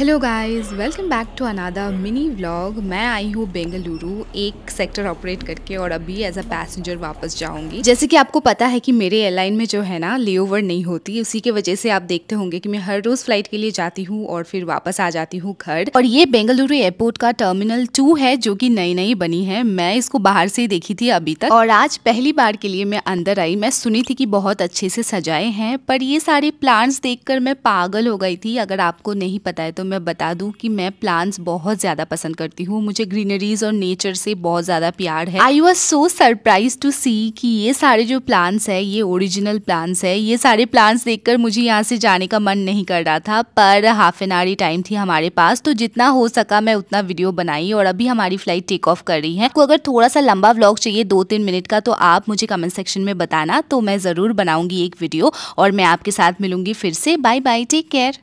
hello guys welcome back to another mini vlog मैं आई हूँ बेंगलुरु एक सेक्टर ऑपरेट करके और अभी एज अ पैसेंजर वापस जाऊंगी जैसे कि आपको पता है कि मेरे एयरलाइन में जो है ना लेओवर नहीं होती उसी के वजह से आप देखते होंगे कि मैं हर रोज फ्लाइट के लिए जाती हूँ और फिर वापस आ जाती हूँ घर और ये बेंगलुरु एयरपोर्ट का टर्मिनल टू है जो की नई नई बनी है मैं इसको बाहर से ही देखी थी अभी तक और आज पहली बार के लिए मैं अंदर आई मैं सुनी थी की बहुत अच्छे से सजाए हैं पर ये सारे प्लांट्स देख मैं पागल हो गई थी अगर आपको नहीं पता है तो मैं बता दूं कि मैं प्लांट्स बहुत ज़्यादा पसंद करती हूँ मुझे ग्रीनरीज और नेचर से बहुत ज़्यादा प्यार है I was so surprise to see कि ये सारे जो प्लांट्स है ये ओरिजिनल प्लांट्स है ये सारे प्लांट्स देखकर मुझे यहाँ से जाने का मन नहीं कर रहा था पर हाफ एन आवर ही टाइम थी हमारे पास तो जितना हो सका मैं उतना वीडियो बनाई और अभी हमारी फ्लाइट टेक ऑफ कर रही है तो अगर थोड़ा सा लंबा व्लॉग चाहिए दो तीन मिनट का तो आप मुझे कमेंट सेक्शन में बताना तो मैं ज़रूर बनाऊंगी एक वीडियो और मैं आपके साथ मिलूंगी फिर से बाय बाय टेक केयर